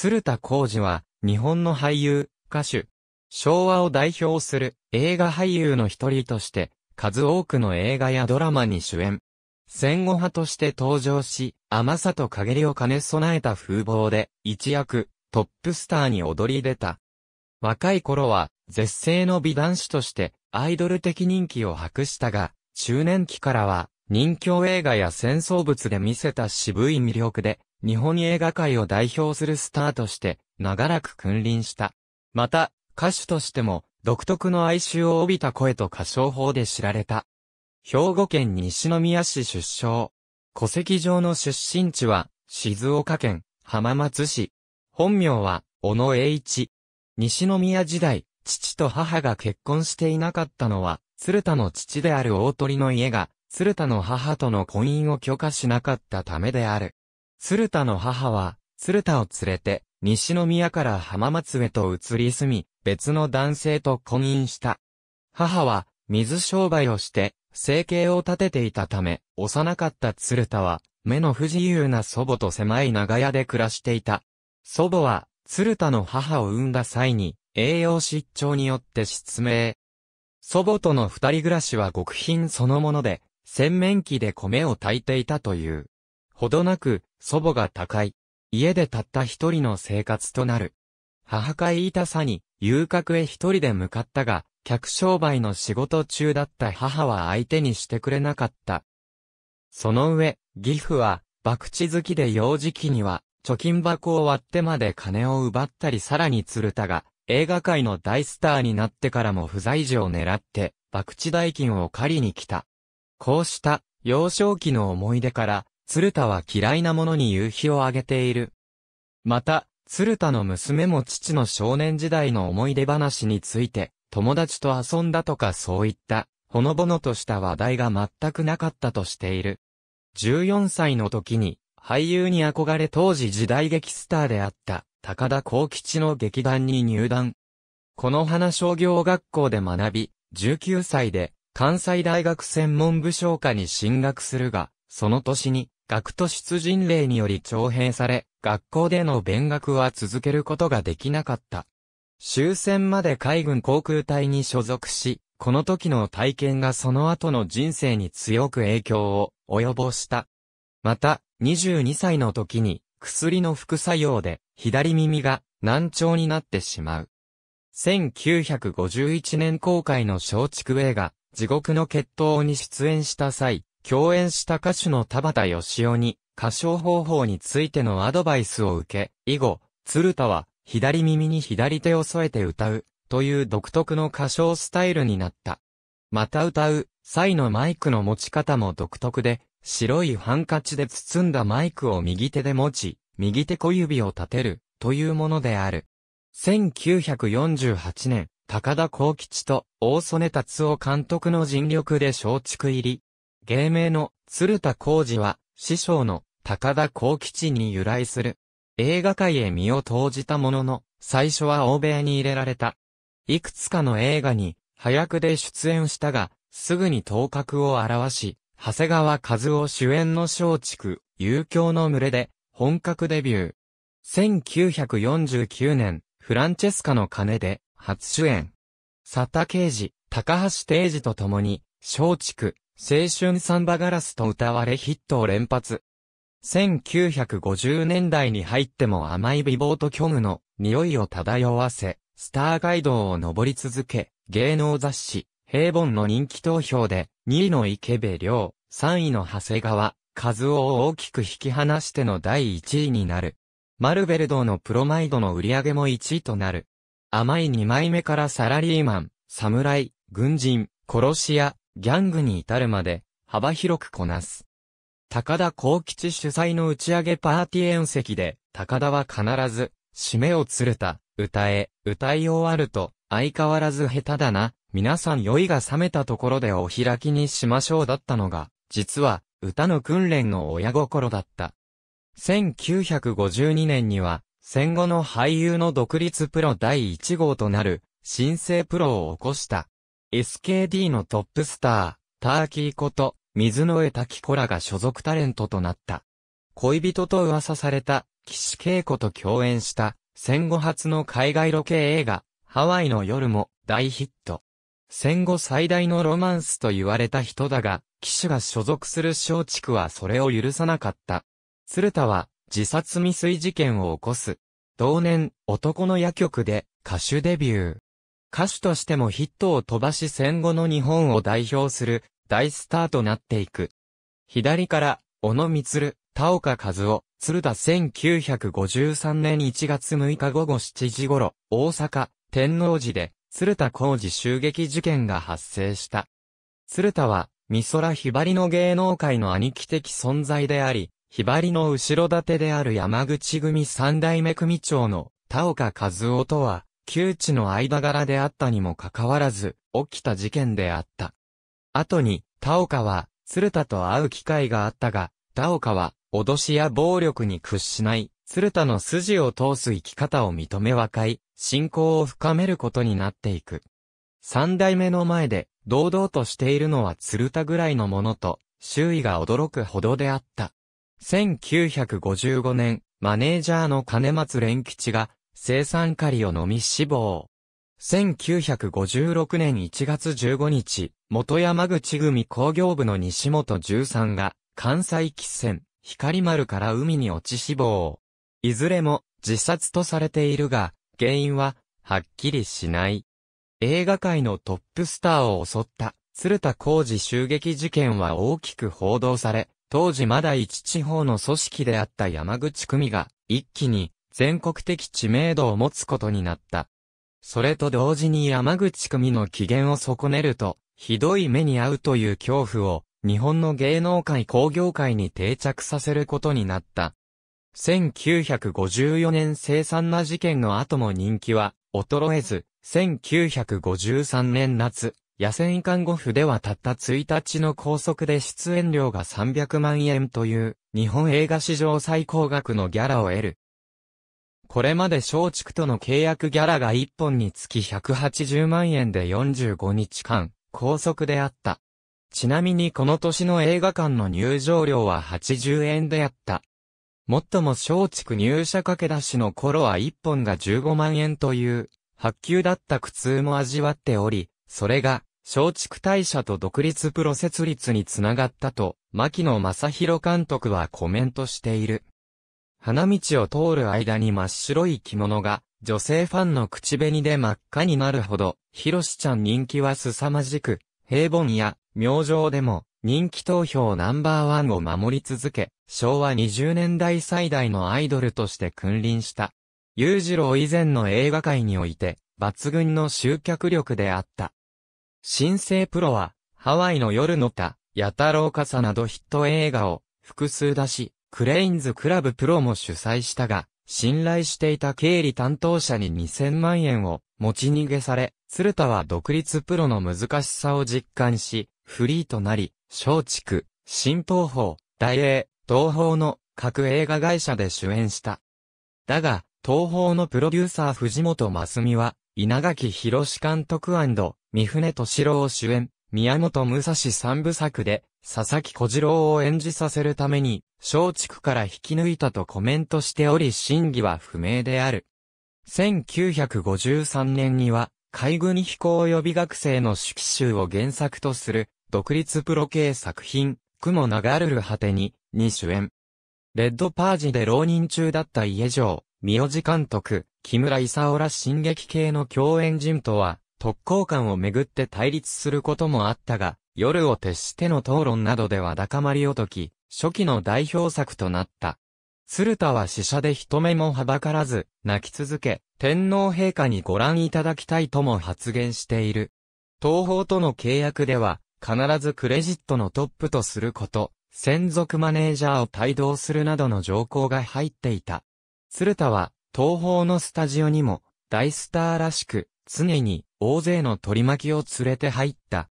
鶴田浩二は、日本の俳優、歌手、昭和を代表する映画俳優の一人として、数多くの映画やドラマに主演。戦後派として登場し、甘さと陰りを兼ね備えた風貌で、一躍、トップスターに躍り出た。若い頃は、絶世の美男子として、アイドル的人気を博したが、中年期からは、人気映画や戦争物で見せた渋い魅力で、日本映画界を代表するスターとして、長らく君臨した。また、歌手としても、独特の哀愁を帯びた声と歌唱法で知られた。兵庫県西宮市出生。戸籍上の出身地は、静岡県浜松市。本名は、小野栄一。西宮時代、父と母が結婚していなかったのは、鶴田の父である大鳥の家が、鶴田の母との婚姻を許可しなかったためである。鶴田の母は、鶴田を連れて、西宮から浜松へと移り住み、別の男性と婚姻した。母は、水商売をして、生計を立てていたため、幼かった鶴田は、目の不自由な祖母と狭い長屋で暮らしていた。祖母は、鶴田の母を産んだ際に、栄養失調によって失明。祖母との二人暮らしは極貧そのもので、洗面器で米を炊いていたという。ほどなく、祖母が高い。家でたった一人の生活となる。母会いたさに、遊郭へ一人で向かったが、客商売の仕事中だった母は相手にしてくれなかった。その上、義父は、博打好きで幼児期には、貯金箱を割ってまで金を奪ったりさらに鶴田が、映画界の大スターになってからも不在時を狙って、博打代金を借りに来た。こうした、幼少期の思い出から、鶴田は嫌いなものに夕日をあげている。また、鶴田の娘も父の少年時代の思い出話について、友達と遊んだとかそういった、ほのぼのとした話題が全くなかったとしている。14歳の時に、俳優に憧れ当時時代劇スターであった、高田光吉の劇団に入団。この花商業学校で学び、19歳で、関西大学専門部商科に進学するが、その年に、学徒出陣令により徴兵され、学校での勉学は続けることができなかった。終戦まで海軍航空隊に所属し、この時の体験がその後の人生に強く影響を及ぼした。また、22歳の時に薬の副作用で左耳が難聴になってしまう。1951年公開の松竹映画、地獄の決闘に出演した際、共演した歌手の田畑義雄に、歌唱方法についてのアドバイスを受け、以後、鶴田は、左耳に左手を添えて歌う、という独特の歌唱スタイルになった。また歌う、際のマイクの持ち方も独特で、白いハンカチで包んだマイクを右手で持ち、右手小指を立てる、というものである。1948年、高田光吉と大曽根達夫監督の尽力で松竹入り、芸名の鶴田浩二は、師匠の高田幸吉に由来する。映画界へ身を投じたものの、最初は欧米に入れられた。いくつかの映画に、早くで出演したが、すぐに頭角を現し、長谷川和夫主演の松竹、遊興の群れで、本格デビュー。1949年、フランチェスカの鐘で、初主演。佐田啓二、高橋定治と共に、松竹、青春サンバガラスと歌われヒットを連発。1950年代に入っても甘い美貌と虚無の匂いを漂わせ、スター街道を登り続け、芸能雑誌、平凡の人気投票で、2位の池部良、3位の長谷川、和夫を大きく引き離しての第1位になる。マルベル堂のプロマイドの売り上げも1位となる。甘い2枚目からサラリーマン、侍、軍人、殺し屋、ギャングに至るまで、幅広くこなす。高田幸吉主催の打ち上げパーティー宴席で、高田は必ず、締めを釣れた、歌え、歌い終わると、相変わらず下手だな、皆さん酔いが覚めたところでお開きにしましょうだったのが、実は、歌の訓練の親心だった。1952年には、戦後の俳優の独立プロ第1号となる、新生プロを起こした。SKD のトップスター、ターキーこと、水野江滝子らが所属タレントとなった。恋人と噂された、岸恵子と共演した、戦後初の海外ロケ映画、ハワイの夜も大ヒット。戦後最大のロマンスと言われた人だが、騎手が所属する松竹はそれを許さなかった。鶴田は自殺未遂事件を起こす。同年、男の野局で歌手デビュー。歌手としてもヒットを飛ばし戦後の日本を代表する大スターとなっていく。左から、小野光、田岡和夫、鶴田1953年1月6日午後7時頃、大阪、天王寺で、鶴田浩二襲撃事件が発生した。鶴田は、美空ひばりの芸能界の兄貴的存在であり、ひばりの後ろ盾である山口組三代目組長の田岡和夫とは、旧知の間柄であったにもかかわらず、起きた事件であった。後に、田岡は、鶴田と会う機会があったが、田岡は、脅しや暴力に屈しない、鶴田の筋を通す生き方を認め和解、信仰を深めることになっていく。三代目の前で、堂々としているのは鶴田ぐらいのものと、周囲が驚くほどであった。1955年、マネージャーの金松連吉が、生産カリを飲み死亡。1956年1月15日、元山口組工業部の西本十三が、関西喫煙、光丸から海に落ち死亡。いずれも自殺とされているが、原因は、はっきりしない。映画界のトップスターを襲った、鶴田浩二襲撃事件は大きく報道され、当時まだ一地方の組織であった山口組が、一気に、全国的知名度を持つことになった。それと同時に山口組の機嫌を損ねると、ひどい目に遭うという恐怖を、日本の芸能界工業界に定着させることになった。1954年凄惨な事件の後も人気は、衰えず、1953年夏、野戦看護婦ではたった1日の高速で出演料が300万円という、日本映画史上最高額のギャラを得る。これまで松竹との契約ギャラが1本につき180万円で45日間、高速であった。ちなみにこの年の映画館の入場料は80円であった。もっとも松竹入社駆け出しの頃は1本が15万円という、発給だった苦痛も味わっており、それが、松竹大社と独立プロ設立につながったと、牧野正宏監督はコメントしている。花道を通る間に真っ白い着物が、女性ファンの口紅で真っ赤になるほど、ひろしちゃん人気は凄まじく、平凡や、明星でも、人気投票ナンバーワンを守り続け、昭和20年代最大のアイドルとして君臨した。裕次郎以前の映画界において、抜群の集客力であった。新生プロは、ハワイの夜の歌、ヤタロうカサなどヒット映画を、複数出し、クレインズクラブプロも主催したが、信頼していた経理担当者に2000万円を持ち逃げされ、鶴田は独立プロの難しさを実感し、フリーとなり、松竹、新東方、大英、東方の各映画会社で主演した。だが、東方のプロデューサー藤本真澄は、稲垣博監督三船敏郎を主演、宮本武蔵三部作で、佐々木小次郎を演じさせるために、松竹から引き抜いたとコメントしており真偽は不明である。1953年には、海軍飛行予備学生の指記集を原作とする、独立プロ系作品、雲流るる果てに、に主演。レッドパージで浪人中だった家城、三尾寺監督、木村勲ら進撃系の共演人とは、特攻官をめぐって対立することもあったが、夜を徹しての討論などでは高まりを解き、初期の代表作となった。鶴田は死者で人目もはばからず、泣き続け、天皇陛下にご覧いただきたいとも発言している。東方との契約では、必ずクレジットのトップとすること、専属マネージャーを帯同するなどの条項が入っていた。鶴田は、東方のスタジオにも、大スターらしく、常に大勢の取り巻きを連れて入った。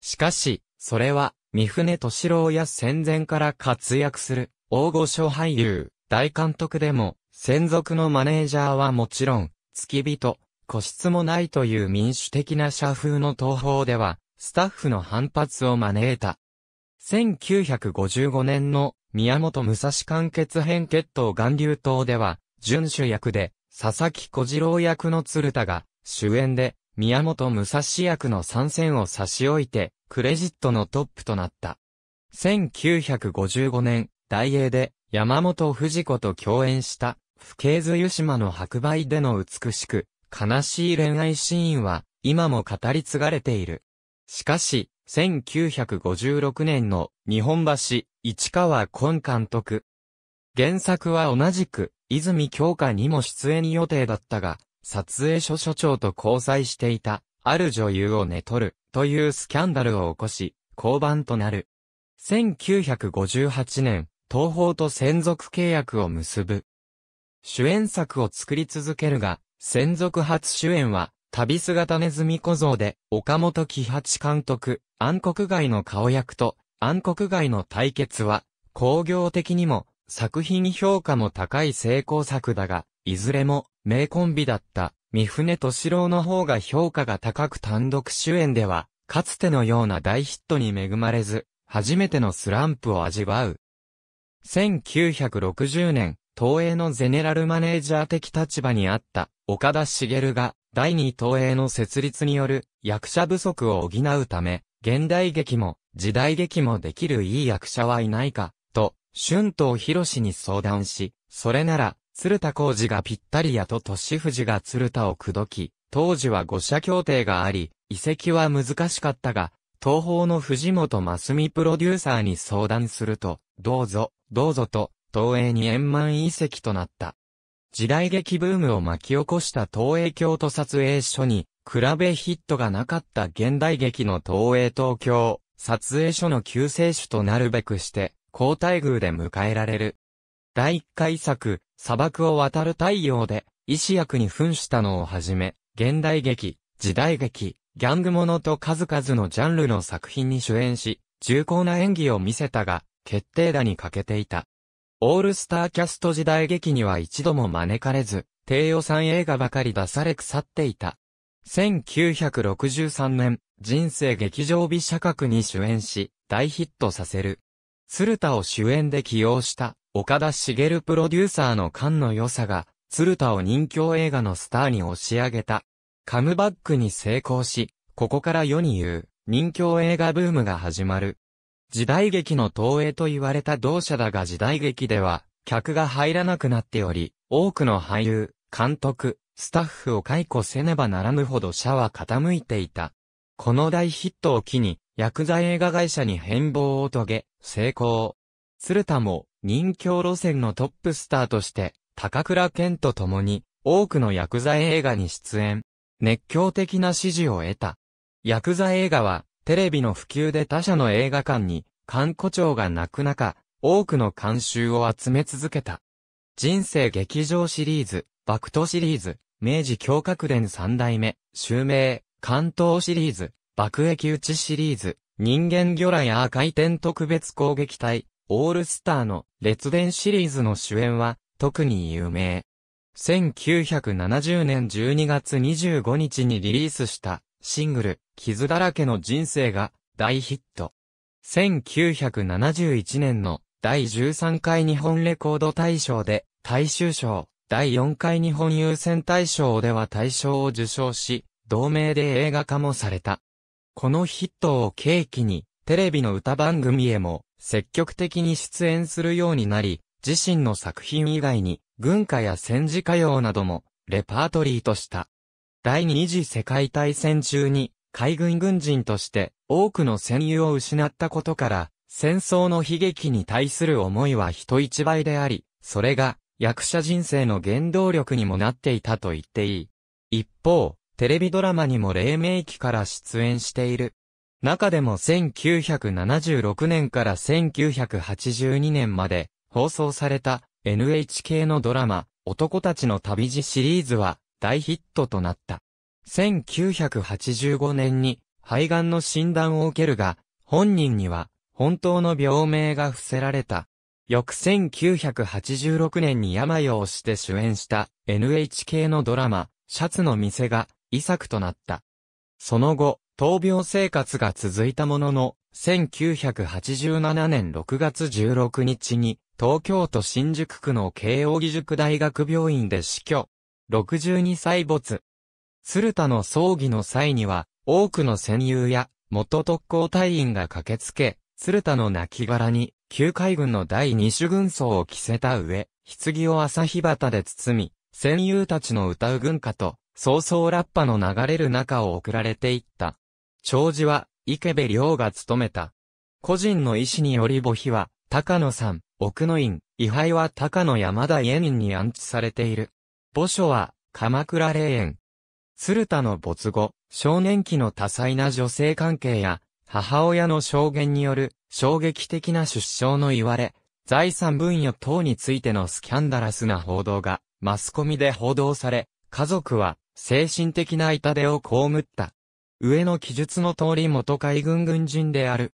しかし、それは、三船敏郎や戦前から活躍する、大御所俳優、大監督でも、専属のマネージャーはもちろん、付き人、個室もないという民主的な社風の東方では、スタッフの反発を招いた。1955年の宮本武蔵間欠編血統岩流島では、遵主役で、佐々木小次郎役の鶴田が、主演で、宮本武蔵役の参戦を差し置いて、クレジットのトップとなった。1955年、大英で、山本藤子と共演した、不敬図湯島の白梅での美しく、悲しい恋愛シーンは、今も語り継がれている。しかし、1956年の日本橋、市川昆監督。原作は同じく、泉京花にも出演予定だったが、撮影所所長と交際していた、ある女優を寝取る、というスキャンダルを起こし、交番となる。1958年、東宝と専属契約を結ぶ。主演作を作り続けるが、専属初主演は、旅姿ネズミ小僧で、岡本喜八監督、暗黒街の顔役と、暗黒街の対決は、工業的にも、作品評価も高い成功作だが、いずれも、名コンビだった、三船敏郎の方が評価が高く単独主演では、かつてのような大ヒットに恵まれず、初めてのスランプを味わう。1960年、東映のゼネラルマネージャー的立場にあった岡田茂が第二東映の設立による役者不足を補うため、現代劇も時代劇もできるいい役者はいないか、と、春藤博に相談し、それなら鶴田浩二がぴったりやと年藤が鶴田を口説き、当時は五社協定があり、移籍は難しかったが、東方の藤本真澄プロデューサーに相談すると、どうぞ、どうぞと、東映に円満移籍となった。時代劇ブームを巻き起こした東映京都撮影所に、比べヒットがなかった現代劇の東映東京、撮影所の救世主となるべくして、交代偶で迎えられる。第1回作、砂漠を渡る太陽で、医師役に扮したのをはじめ、現代劇、時代劇、ギャングものと数々のジャンルの作品に主演し、重厚な演技を見せたが、決定打に欠けていた。オールスターキャスト時代劇には一度も招かれず、低予算映画ばかり出され腐っていた。1963年、人生劇場美社格に主演し、大ヒットさせる。鶴田を主演で起用した岡田茂プロデューサーの感の良さが、鶴田を人気映画のスターに押し上げた。カムバックに成功し、ここから世に言う、人気映画ブームが始まる。時代劇の投影と言われた同社だが時代劇では、客が入らなくなっており、多くの俳優、監督、スタッフを解雇せねばならぬほど社は傾いていた。この大ヒットを機に、薬剤映画会社に変貌を遂げ、成功。鶴田も任侠路線のトップスターとして、高倉健と共に多くの薬剤映画に出演。熱狂的な支持を得た。薬剤映画はテレビの普及で他社の映画館に観光庁が泣く中、多くの監修を集め続けた。人生劇場シリーズ、バクトシリーズ、明治教格伝三代目、襲名、関東シリーズ、爆撃打ちシリーズ、人間魚雷アーテン特別攻撃隊、オールスターの列伝シリーズの主演は特に有名。1970年12月25日にリリースしたシングル、傷だらけの人生が大ヒット。1971年の第13回日本レコード大賞で大衆賞、第4回日本優先大賞では大賞を受賞し、同名で映画化もされた。このヒットを契機に、テレビの歌番組へも積極的に出演するようになり、自身の作品以外に、軍歌や戦時歌謡なども、レパートリーとした。第二次世界大戦中に、海軍軍人として、多くの戦友を失ったことから、戦争の悲劇に対する思いは人一倍であり、それが、役者人生の原動力にもなっていたと言っていい。一方、テレビドラマにも黎明期から出演している。中でも1976年から1982年まで放送された NHK のドラマ、男たちの旅路シリーズは大ヒットとなった。1985年に肺がんの診断を受けるが、本人には本当の病名が伏せられた。翌1986年に病を押して主演した NHK のドラマ、シャツの店が遺作となった。その後、闘病生活が続いたものの、1987年6月16日に、東京都新宿区の慶応義塾大学病院で死去。62歳没。鶴田の葬儀の際には、多くの戦友や元特攻隊員が駆けつけ、鶴田の亡骸に、旧海軍の第二種軍曹を着せた上、棺を朝日旗で包み、戦友たちの歌う軍歌と、早々ラッパの流れる中を送られていった。長寿は、池部良が務めた。個人の意思により墓碑は、高野山、奥野院、位牌は高野山田家院に安置されている。墓所は、鎌倉霊園。鶴田の没後、少年期の多彩な女性関係や、母親の証言による衝撃的な出生の言われ、財産分与等についてのスキャンダラスな報道がマスコミで報道され、家族は精神的な痛手を被った。上の記述の通り元海軍軍人である。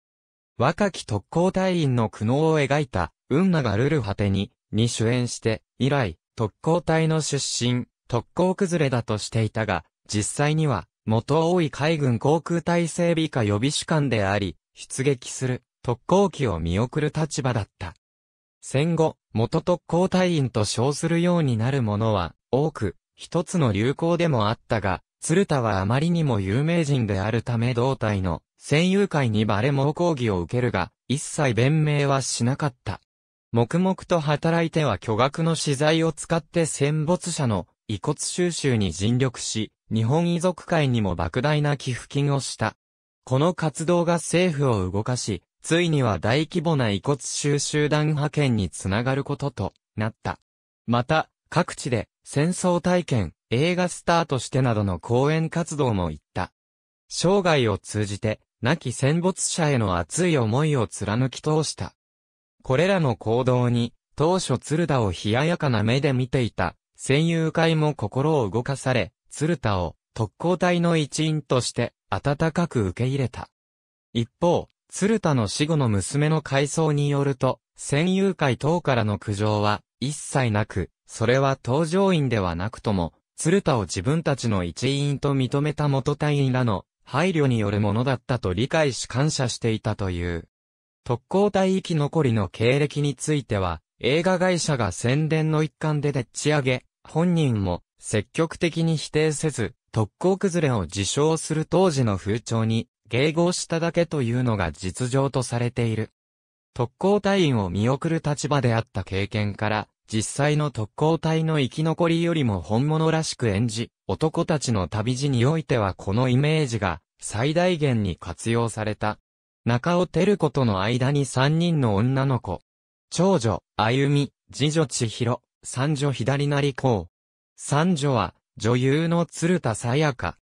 若き特攻隊員の苦悩を描いた、運河がルル果てに、に主演して、以来、特攻隊の出身、特攻崩れだとしていたが、実際には、元多い海軍航空隊整備下予備士官であり、出撃する、特攻機を見送る立場だった。戦後、元特攻隊員と称するようになる者は、多く、一つの流行でもあったが、鶴田はあまりにも有名人であるため同体の戦友会にバレ猛抗議を受けるが、一切弁明はしなかった。黙々と働いては巨額の資材を使って戦没者の遺骨収集に尽力し、日本遺族会にも莫大な寄付金をした。この活動が政府を動かし、ついには大規模な遺骨収集団派遣につながることとなった。また、各地で戦争体験、映画スターとしてなどの講演活動も行った。生涯を通じて、亡き戦没者への熱い思いを貫き通した。これらの行動に、当初鶴田を冷ややかな目で見ていた、戦友会も心を動かされ、鶴田を特攻隊の一員として温かく受け入れた。一方、鶴田の死後の娘の回想によると、戦友会等からの苦情は、一切なく、それは搭乗員ではなくとも、鶴田を自分たちの一員と認めた元隊員らの配慮によるものだったと理解し感謝していたという。特攻隊生き残りの経歴については、映画会社が宣伝の一環ででっち上げ、本人も積極的に否定せず、特攻崩れを自称する当時の風潮に迎合しただけというのが実情とされている。特攻隊員を見送る立場であった経験から、実際の特攻隊の生き残りよりも本物らしく演じ、男たちの旅路においてはこのイメージが最大限に活用された。中尾照子との間に三人の女の子。長女、歩み、次女千尋、三女左成子。三女は、女優の鶴田さやか。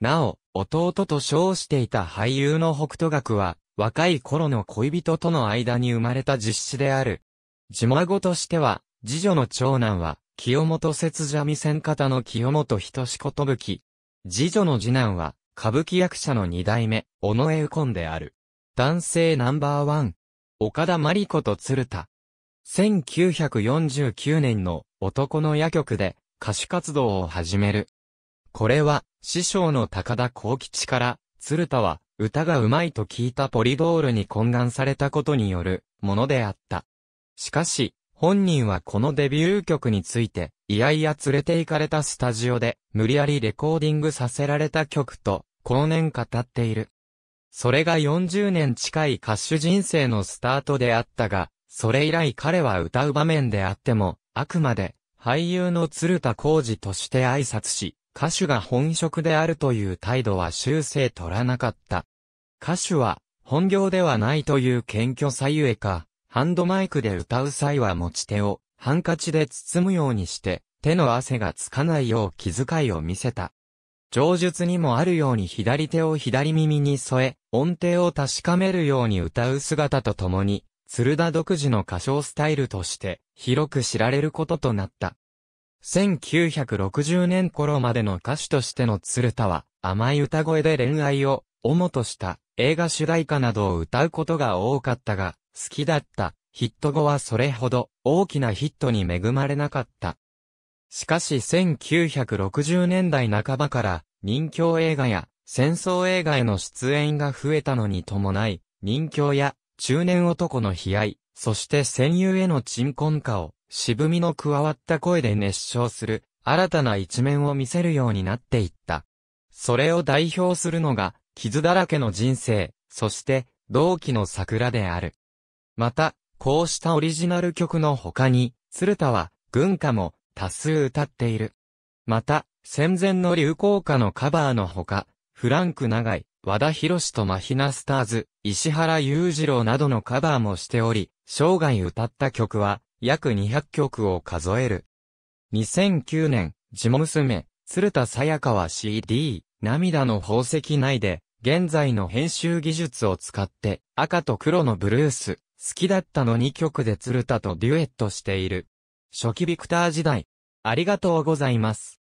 なお、弟と称していた俳優の北斗学は、若い頃の恋人との間に生まれた実施である。島語としては、次女の長男は、清本節蛇味線方の清本人志ことぶき。次女の次男は、歌舞伎役者の二代目、尾上右近である。男性ナンバーワン。岡田真理子と鶴田。1949年の男の夜曲で歌手活動を始める。これは師匠の高田幸吉から鶴田は歌がうまいと聞いたポリドールに懇願されたことによるものであった。しかし、本人はこのデビュー曲について、いやいや連れて行かれたスタジオで、無理やりレコーディングさせられた曲と、後年語っている。それが40年近い歌手人生のスタートであったが、それ以来彼は歌う場面であっても、あくまで、俳優の鶴田浩二として挨拶し、歌手が本職であるという態度は修正取らなかった。歌手は、本業ではないという謙虚さゆえか、ハンドマイクで歌う際は持ち手をハンカチで包むようにして、手の汗がつかないよう気遣いを見せた。上述にもあるように左手を左耳に添え、音程を確かめるように歌う姿とともに、鶴田独自の歌唱スタイルとして広く知られることとなった。1960年頃までの歌手としての鶴田は甘い歌声で恋愛を主とした映画主題歌などを歌うことが多かったが、好きだった。ヒット後はそれほど大きなヒットに恵まれなかった。しかし1960年代半ばから人侠映画や戦争映画への出演が増えたのに伴い、任侠や中年男の悲哀、そして戦友への鎮魂化を渋みの加わった声で熱唱する新たな一面を見せるようになっていった。それを代表するのが傷だらけの人生、そして同期の桜である。また、こうしたオリジナル曲の他に、鶴田は、軍歌も多数歌っている。また、戦前の流行歌のカバーのほか、フランク長井、和田博とマヒナスターズ、石原裕次郎などのカバーもしており、生涯歌った曲は約200曲を数える。2009年、地娘、鶴田さやかは CD、涙の宝石内で、現在の編集技術を使って、赤と黒のブルース、好きだったの2曲で鶴田とデュエットしている。初期ビクター時代。ありがとうございます。